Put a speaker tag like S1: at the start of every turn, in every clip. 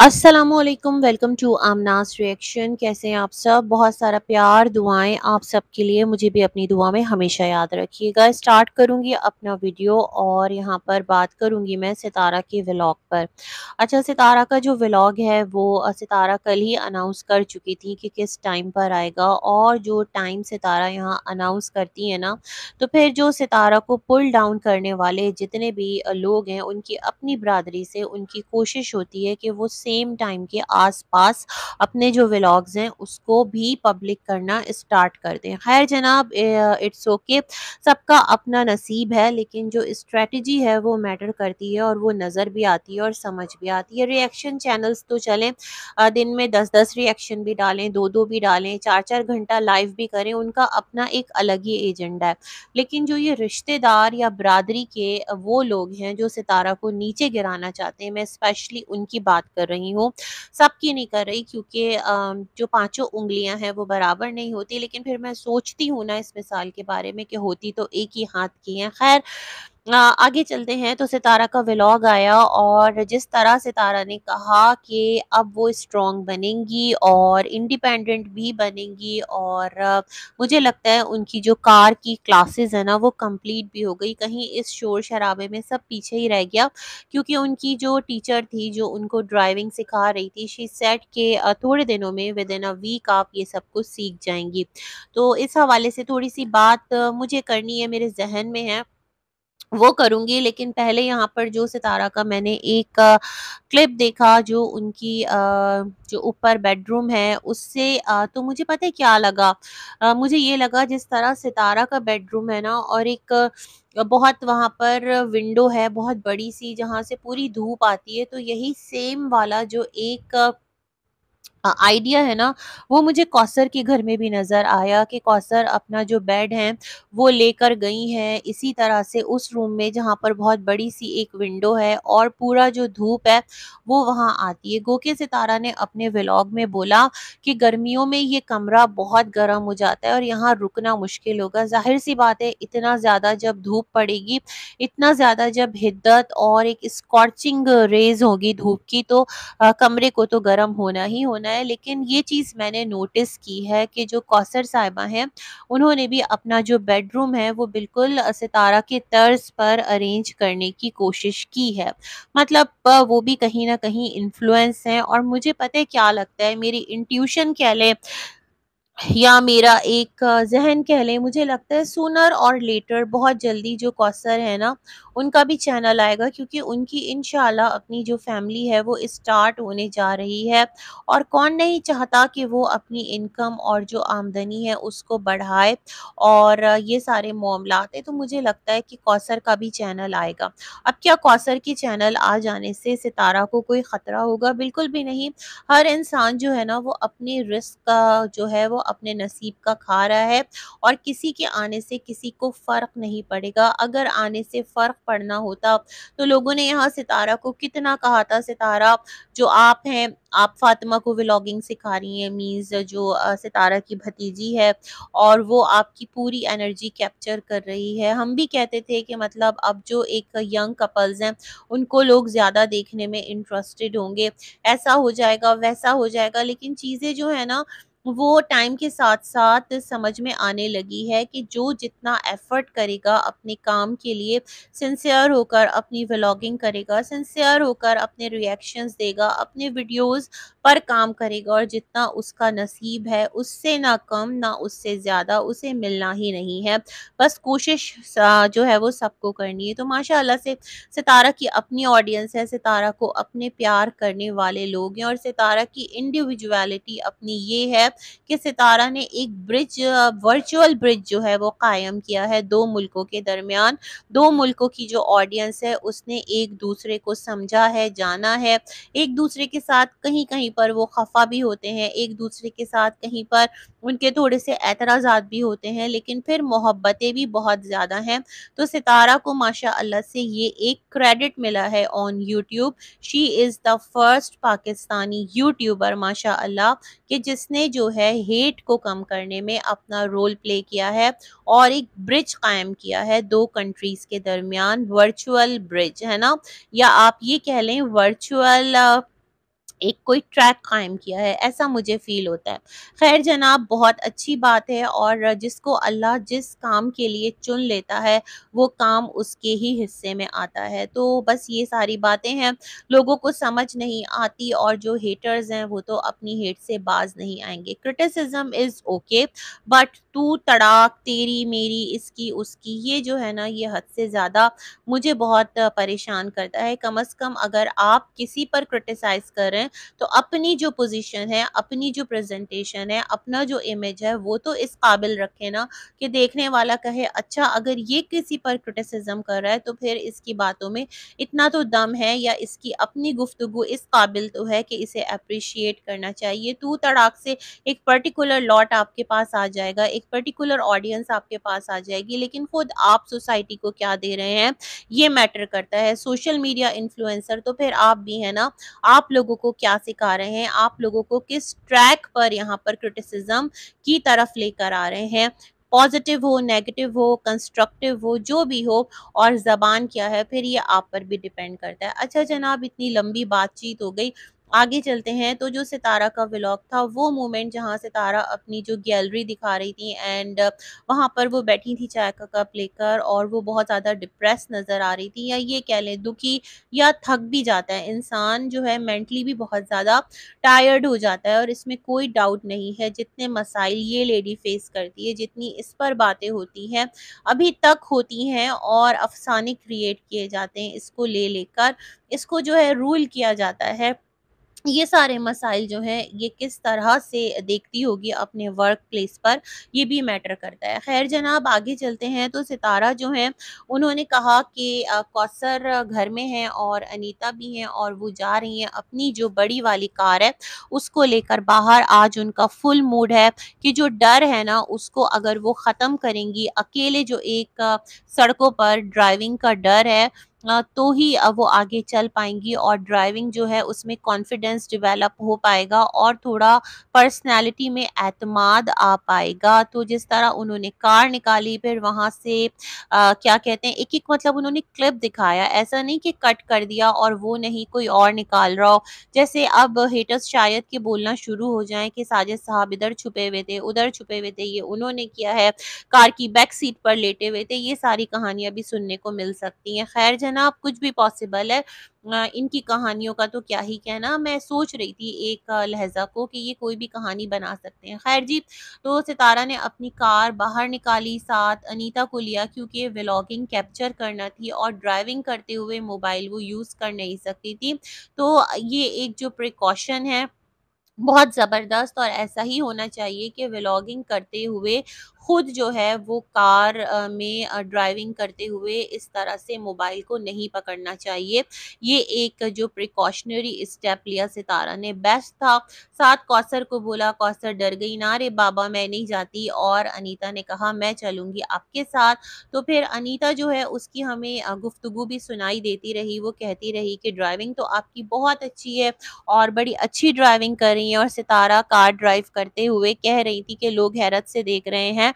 S1: Aslam welcome to आमनास reaction कैसे हैं आप सब बहुत सारा प्यार दुआएं आप सबके लिए मुझे भी अपनी दुआ में हमेशा याद रखिएगा स्टार्ट करूंगी अपना वीडियो और यहाँ पर बात करूंगी मैं सितारा के व्लॉग पर अच्छा सितारा का जो व्लॉग है वो सितारा कल ही अनाउंस कर चुकी थी कि किस टाइम पर आएगा और जो टाइम सितारा यहाँ अनाउंस करती है ना तो फिर जो सितारा को पुल डाउन करने वाले जितने भी लोग हैं उनकी अपनी बरदरी से उनकी कोशिश होती है कि वो सेम टाइम के आसपास अपने जो व्लॉग्स हैं उसको भी पब्लिक करना स्टार्ट कर दें खैर जनाब इट्स ओके सबका अपना नसीब है लेकिन जो स्ट्रेटजी है वो मैटर करती है और वो नज़र भी आती है और समझ भी आती है रिएक्शन चैनल्स तो चलें दिन में दस दस रिएक्शन भी डालें दो दो भी डालें चार चार घंटा लाइव भी करें उनका अपना एक अलग ही एजेंडा है लेकिन जो ये रिश्तेदार या बरदरी के वो लोग हैं जो सितारा को नीचे गिराना चाहते हैं मैं स्पेशली उनकी बात कर रही रही हूँ सबकी नहीं कर रही क्योंकि जो पांचों उंगलियां हैं वो बराबर नहीं होती लेकिन फिर मैं सोचती हूँ ना इस मिसाल के बारे में कि होती तो एक ही हाथ की है खैर आगे चलते हैं तो सितारा का व्लॉग आया और जिस तरह सितारा ने कहा कि अब वो स्ट्रॉन्ग बनेंगी और इंडिपेंडेंट भी बनेंगी और मुझे लगता है उनकी जो कार की क्लासेस है ना वो कंप्लीट भी हो गई कहीं इस शोर शराबे में सब पीछे ही रह गया क्योंकि उनकी जो टीचर थी जो उनको ड्राइविंग सिखा रही थी शी सेट के थोड़े दिनों में विद इन अ वीक आप ये सब कुछ सीख जाएंगी तो इस हवाले से थोड़ी सी बात मुझे करनी है मेरे जहन में है वो करूँगी लेकिन पहले यहाँ पर जो सितारा का मैंने एक क्लिप देखा जो उनकी जो ऊपर बेडरूम है उससे तो मुझे पता है क्या लगा मुझे ये लगा जिस तरह सितारा का बेडरूम है ना और एक बहुत वहाँ पर विंडो है बहुत बड़ी सी जहाँ से पूरी धूप आती है तो यही सेम वाला जो एक आइडिया है ना वो मुझे कौसर के घर में भी नज़र आया कि कौसर अपना जो बेड है वो लेकर गई हैं इसी तरह से उस रूम में जहाँ पर बहुत बड़ी सी एक विंडो है और पूरा जो धूप है वो वहाँ आती है गोके सितारा ने अपने व्लॉग में बोला कि गर्मियों में ये कमरा बहुत गर्म हो जाता है और यहाँ रुकना मुश्किल होगा जाहिर सी बात है इतना ज़्यादा जब धूप पड़ेगी इतना ज़्यादा जब हिद्दत और एक स्कॉचिंग रेज होगी धूप की तो आ, कमरे को तो गर्म होना ही होना करना है लेकिन ये चीज़ मैंने नोटिस की है कि जो कौसर साहिबा हैं उन्होंने भी अपना जो बेडरूम है वो बिल्कुल सितारा के तर्ज पर अरेंज करने की कोशिश की है मतलब वो भी कहीं ना कहीं इन्फ्लुएंस हैं और मुझे पता है क्या लगता है मेरी इंट्यूशन कह लें या मेरा एक जहन कह लें मुझे लगता है सुनर और लेटर बहुत जल्दी जो कौसर है ना उनका भी चैनल आएगा क्योंकि उनकी इन अपनी जो फैमिली है वो स्टार्ट होने जा रही है और कौन नहीं चाहता कि वो अपनी इनकम और जो आमदनी है उसको बढ़ाए और ये सारे मामला हैं तो मुझे लगता है कि कौसर का भी चैनल आएगा अब क्या कौसर की चैनल आ जाने से सितारा को कोई ख़तरा होगा बिल्कुल भी नहीं हर इंसान जो है ना वो अपने रिस्क का जो है वो अपने नसीब का खा रहा है और किसी के आने से किसी को फ़र्क नहीं पड़ेगा अगर आने से फ़र्क पड़ना होता तो लोगों ने यहाँ सितारा को कितना कहा था सितारा जो आप हैं आप फातिमा को व्लॉगिंग सिखा रही हैं मीन्स जो सितारा की भतीजी है और वो आपकी पूरी एनर्जी कैप्चर कर रही है हम भी कहते थे कि मतलब अब जो एक यंग कपल्स हैं उनको लोग ज़्यादा देखने में इंटरेस्टेड होंगे ऐसा हो जाएगा वैसा हो जाएगा लेकिन चीज़ें जो है ना वो टाइम के साथ साथ समझ में आने लगी है कि जो जितना एफर्ट करेगा अपने काम के लिए सिंसियर होकर अपनी व्लॉगिंग करेगा सिंसियर होकर अपने रिएक्शंस देगा अपने वीडियोस पर काम करेगा और जितना उसका नसीब है उससे ना कम ना उससे ज़्यादा उसे मिलना ही नहीं है बस कोशिश जो है वो सबको करनी है तो माशा से सितारा की अपनी ऑडियंस है सितारा को अपने प्यार करने वाले लोग हैं और सितारा की इंडिविजुअलिटी अपनी ये है कि सितारा ने एक ब्रिज वर्चुअल ब्रिज जो है वो कायम किया है दो मुल्कों के दरमियान दो मुल्कों की जो ऑडियंस है उसने एक दूसरे को समझा है जाना है एक दूसरे के साथ कहीं कहीं पर वो खफा भी होते हैं एक दूसरे के साथ कहीं पर उनके थोड़े से एतराज़ात भी होते हैं लेकिन फिर मोहब्बतें भी बहुत ज़्यादा हैं तो सितारा को माशा अल्लाह से ये एक क्रेडिट मिला है on YouTube she is the first Pakistani YouTuber माशा अल्लाह कि जिसने जो है हेट को कम करने में अपना रोल प्ले किया है और एक ब्रिज कायम किया है दो कंट्रीज़ के दरमियान वर्चुअल ब्रिज है ना या आप ये कह लें वर्चुअल एक कोई ट्रैक कायम किया है ऐसा मुझे फ़ील होता है खैर जनाब बहुत अच्छी बात है और जिसको अल्लाह जिस काम के लिए चुन लेता है वो काम उसके ही हिस्से में आता है तो बस ये सारी बातें हैं लोगों को समझ नहीं आती और जो हेटर्स हैं वो तो अपनी हेट से बाज नहीं आएंगे क्रिटिसिज्म इज़ ओके बट तू तड़ाक तेरी मेरी इसकी उसकी ये जो है ना ये हद से ज़्यादा मुझे बहुत परेशान करता है कम अज़ कम अगर आप किसी पर क्रिटिसाइज़ करें हैं तो अपनी जो पोजीशन है अपनी जो प्रेजेंटेशन है अपना जो इमेज है वो तो इस काबिल रखें ना कि देखने वाला कहे अच्छा अगर ये किसी पर क्रिटिसिज्म कर रहा है तो फिर इसकी बातों में इतना तो दम है या इसकी अपनी गुफ्तु इस काबिल तो है कि इसे अप्रिशिएट करना चाहिए तो तड़ाक से एक पर्टिकुलर लॉट आपके पास आ जाएगा एक पर्टिकुलर ऑडियंस आपके पास आ जाएगी लेकिन खुद आप सोसाइटी को क्या दे रहे हैं ये मैटर करता है सोशल मीडिया इन्फ्लुएंसर तो फिर आप भी है ना आप लोगों को क्या सिखा रहे हैं आप लोगों को किस ट्रैक पर यहाँ पर क्रिटिसिज्म की तरफ लेकर आ रहे हैं पॉजिटिव हो नेगेटिव हो कंस्ट्रक्टिव हो जो भी हो और ज़बान क्या है फिर ये आप पर भी डिपेंड करता है अच्छा जनाब इतनी लंबी बातचीत हो गई आगे चलते हैं तो जो सितारा का व्लॉग था वो मोमेंट जहाँ सितारा अपनी जो गैलरी दिखा रही थी एंड वहाँ पर वो बैठी थी चाय का कप लेकर और वो बहुत ज़्यादा डिप्रेस नज़र आ रही थी या ये कह लें दुखी या थक भी जाता है इंसान जो है मेंटली भी बहुत ज़्यादा टायर्ड हो जाता है और इसमें कोई डाउट नहीं है जितने मसाइल ये लेडी फेस करती है जितनी इस पर बातें होती हैं अभी तक होती हैं और अफसाने क्रिएट किए जाते हैं इसको ले लेकर इसको जो है रूल किया जाता है ये सारे मसाइल जो हैं ये किस तरह से देखती होगी अपने वर्क प्लेस पर ये भी मैटर करता है खैर जनाब आगे चलते हैं तो सितारा जो हैं उन्होंने कहा कि कौसर घर में हैं और अनीता भी हैं और वो जा रही हैं अपनी जो बड़ी वाली कार है उसको लेकर बाहर आज उनका फुल मूड है कि जो डर है ना उसको अगर वो ख़त्म करेंगी अकेले जो एक सड़कों पर ड्राइविंग का डर है तो ही वो आगे चल पाएंगी और ड्राइविंग जो है उसमें कॉन्फिडेंस डेवलप हो पाएगा और थोड़ा पर्सनैलिटी में अतमाद आ पाएगा तो जिस तरह उन्होंने कार निकाली फिर वहाँ से आ, क्या कहते हैं एक एक मतलब उन्होंने क्लिप दिखाया ऐसा नहीं कि कट कर दिया और वो नहीं कोई और निकाल रहा हो जैसे अब हेटर्स शायद के बोलना शुरू हो जाए कि साजिद साहब इधर छुपे हुए थे उधर छुपे हुए थे ये उन्होंने किया है कार की बैक सीट पर लेटे हुए थे ये सारी कहानियां भी सुनने को मिल सकती हैं खैर है ना अब कुछ भी पॉसिबल है इनकी कहानियों का तो क्या ही कहना मैं सोच रही थी एक लहजा को कि ये कोई भी कहानी बना सकते हैं खैर जी तो सितारा ने अपनी कार बाहर निकाली साथ अनीता को लिया क्योंकि व्लॉगिंग कैप्चर करना थी और ड्राइविंग करते हुए मोबाइल वो यूज़ कर नहीं सकती थी तो ये एक जो प्रिकॉशन है बहुत ज़बरदस्त और ऐसा ही होना चाहिए कि व्लॉगिंग करते हुए खुद जो है वो कार में ड्राइविंग करते हुए इस तरह से मोबाइल को नहीं पकड़ना चाहिए ये एक जो प्रिकॉशनरी स्टेप लिया सितारा ने बेस्ट था साथ कौसर को बोला कौसर डर गई ना रे बाबा मैं नहीं जाती और अनीता ने कहा मैं चलूँगी आपके साथ तो फिर अनीता जो है उसकी हमें गुफ्तगु भी सुनाई देती रही वो कहती रही कि ड्राइविंग तो आपकी बहुत अच्छी है और बड़ी अच्छी ड्राइविंग कर रही है और सितारा कार ड्राइव करते हुए कह रही थी कि लोग हैरत से देख रहे हैं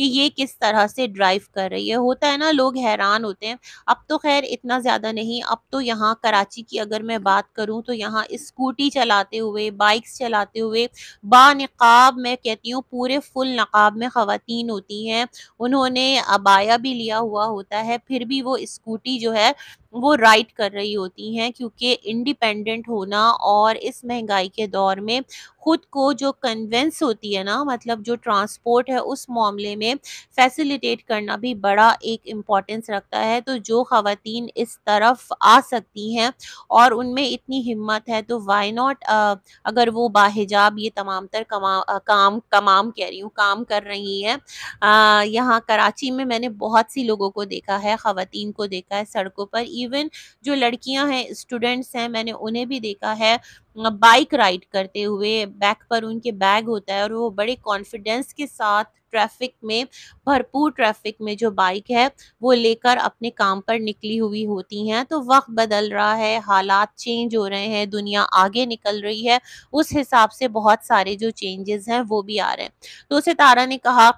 S1: कि ये किस तरह से ड्राइव कर रही है होता है ना लोग हैरान होते हैं अब तो खैर इतना ज़्यादा नहीं अब तो यहाँ कराची की अगर मैं बात करूँ तो यहाँ स्कूटी चलाते हुए बाइक्स चलाते हुए बानकाब मैं कहती हूँ पूरे फुल नकाब में ख़वान होती हैं उन्होंने अबाया भी लिया हुआ होता है फिर भी वो स्कूटी जो है वो राइड कर रही होती हैं क्योंकि इंडिपेंडेंट होना और इस महंगाई के दौर में ख़ुद को जो कन्वेंस होती है ना मतलब जो ट्रांसपोर्ट है उस मामले में लिए फैसिलिटेट करना भी बड़ा एक इम्पॉर्टेंस रखता है तो जो खातन इस तरफ आ सकती हैं और उनमें इतनी हिम्मत है तो वाई नॉट अगर वो बाहिजाब ये तमाम तर कमा काम कमाम कह रही हूँ काम कर रही हैं यहाँ कराची में मैंने बहुत सी लोगों को देखा है ख़वान को देखा है सड़कों पर इवन जो लड़कियाँ हैं स्टूडेंट्स हैं मैंने उन्हें भी देखा है बाइक राइड करते हुए बैक पर उनके बैग होता है और वो बड़े कॉन्फिडेंस के साथ ट्रैफिक में भरपूर ट्रैफिक में जो बाइक है वो लेकर अपने काम पर निकली हुई होती हैं तो वक्त बदल रहा है हालात चेंज हो रहे हैं दुनिया आगे निकल रही है उस हिसाब से बहुत सारे जो चेंजेस हैं वो भी आ रहे हैं तो सितारा ने कहा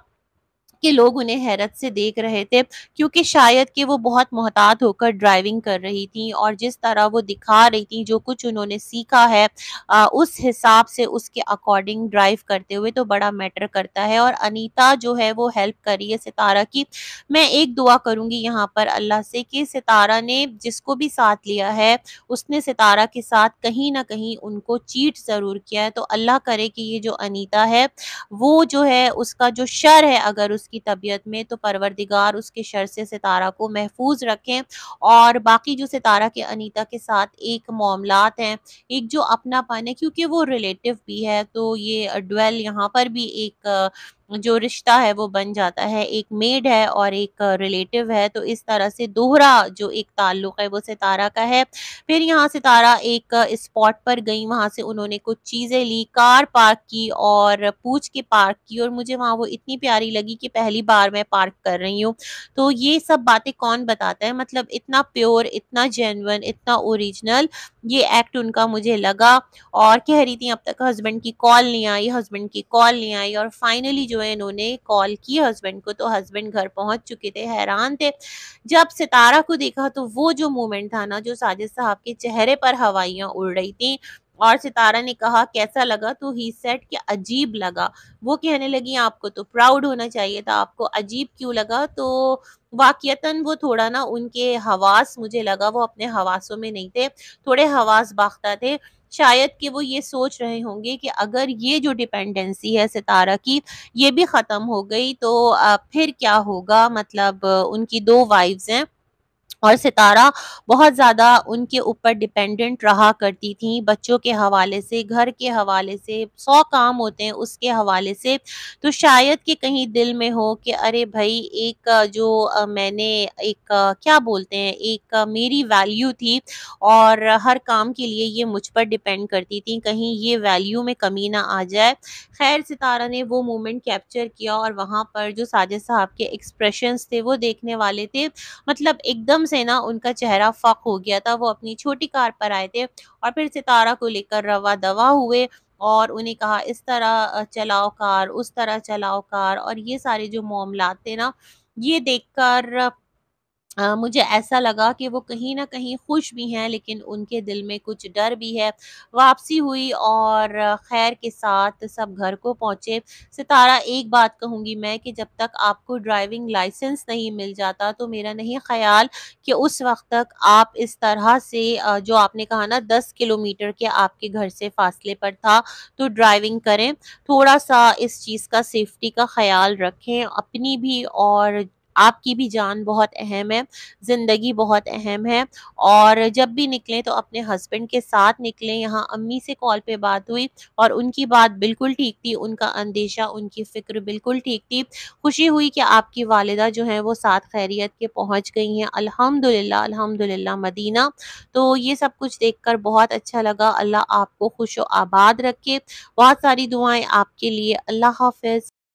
S1: के लोग उन्हें हैरत से देख रहे थे क्योंकि शायद कि वो बहुत मोहतात होकर ड्राइविंग कर रही थी और जिस तरह वो दिखा रही थी जो कुछ उन्होंने सीखा है आ, उस हिसाब से उसके अकॉर्डिंग ड्राइव करते हुए तो बड़ा मैटर करता है और अनीता जो है वो हेल्प कर रही है सितारा की मैं एक दुआ करूंगी यहाँ पर अल्लाह से कि सितारा ने जिसको भी साथ लिया है उसने सितारा के साथ कहीं ना कहीं उनको चीट ज़रूर किया है तो अल्लाह करे कि ये जो अनीता है वो जो है उसका जो शर है अगर उस उसकी तबीयत में तो परवरदिगार उसके शर से सितारा को महफूज रखें और बाकी जो सितारा के अनीता के साथ एक मामलात हैं एक जो अपनापन है क्योंकि वो रिलेटिव भी है तो ये ड्वेल यहाँ पर भी एक जो रिश्ता है वो बन जाता है एक मेड है और एक रिलेटिव है तो इस तरह से दोहरा जो एक ताल्लुक है वो सितारा का है फिर यहाँ सितारा एक स्पॉट पर गई वहाँ से उन्होंने कुछ चीज़ें ली कार पार्क की और पूछ के पार्क की और मुझे वहाँ वो इतनी प्यारी लगी कि पहली बार मैं पार्क कर रही हूँ तो ये सब बातें कौन बताता है मतलब इतना प्योर इतना जेनवन इतना ओरिजिनल ये एक्ट उनका मुझे लगा और कह रही थी अब तक हस्बैंड की कॉल नहीं आई हस्बैंड की कॉल नहीं आई और फाइनली जो है इन्होंने कॉल की हस्बैंड को तो हस्बैंड घर पहुंच चुके थे हैरान थे जब सितारा को देखा तो वो जो मोमेंट था ना जो साजिद साहब के चेहरे पर हवाइयाँ उड़ रही थी और सितारा ने कहा कैसा लगा तो ही सेट कि अजीब लगा वो कहने लगी आपको तो प्राउड होना चाहिए था आपको अजीब क्यों लगा तो वाकयता वो थोड़ा ना उनके हवास मुझे लगा वो अपने हवासों में नहीं थे थोड़े हवास बाख्ता थे शायद कि वो ये सोच रहे होंगे कि अगर ये जो डिपेंडेंसी है सितारा की ये भी ख़त्म हो गई तो फिर क्या होगा मतलब उनकी दो वाइफ्स हैं और सितारा बहुत ज़्यादा उनके ऊपर डिपेंडेंट रहा करती थी बच्चों के हवाले से घर के हवाले से सौ काम होते हैं उसके हवाले से तो शायद कि कहीं दिल में हो कि अरे भाई एक जो मैंने एक क्या बोलते हैं एक मेरी वैल्यू थी और हर काम के लिए ये मुझ पर डिपेंड करती थी कहीं ये वैल्यू में कमी ना आ जाए खैर सितारा ने वो मोमेंट कैप्चर किया और वहाँ पर जो साजिद साहब के एक्सप्रेशन थे वो देखने वाले थे मतलब एकदम एकदम से ना उनका चेहरा फक हो गया था वो अपनी छोटी कार पर आए थे और फिर सितारा को लेकर रवा दवा हुए और उन्हें कहा इस तरह चलाओ कार उस तरह चलाओ कार और ये सारे जो मामला थे ना ये देखकर आ, मुझे ऐसा लगा कि वो कहीं ना कहीं खुश भी हैं लेकिन उनके दिल में कुछ डर भी है वापसी हुई और खैर के साथ सब घर को पहुँचे सितारा एक बात कहूँगी मैं कि जब तक आपको ड्राइविंग लाइसेंस नहीं मिल जाता तो मेरा नहीं ख्याल कि उस वक्त तक आप इस तरह से जो आपने कहा ना दस किलोमीटर के आपके घर से फासले पर था तो ड्राइविंग करें थोड़ा सा इस चीज़ का सेफ्टी का ख्याल रखें अपनी भी और आपकी भी जान बहुत अहम है ज़िंदगी बहुत अहम है और जब भी निकलें तो अपने हस्बैंड के साथ निकलें यहाँ अम्मी से कॉल पे बात हुई और उनकी बात बिल्कुल ठीक थी उनका अंदेशा उनकी फ़िक्र बिल्कुल ठीक थी खुशी हुई कि आपकी वालदा जो है वो साथ खैरियत के पहुँच गई हैं अल्हम्दुलिल्लाह अल्हम्दुलिल्लाह मदीना तो ये सब कुछ कर बहुत अच्छा लगा अल्लाह आपको खुश आबाद रखे बहुत सारी दुआएं आपके लिए अल्लाह हाफिज़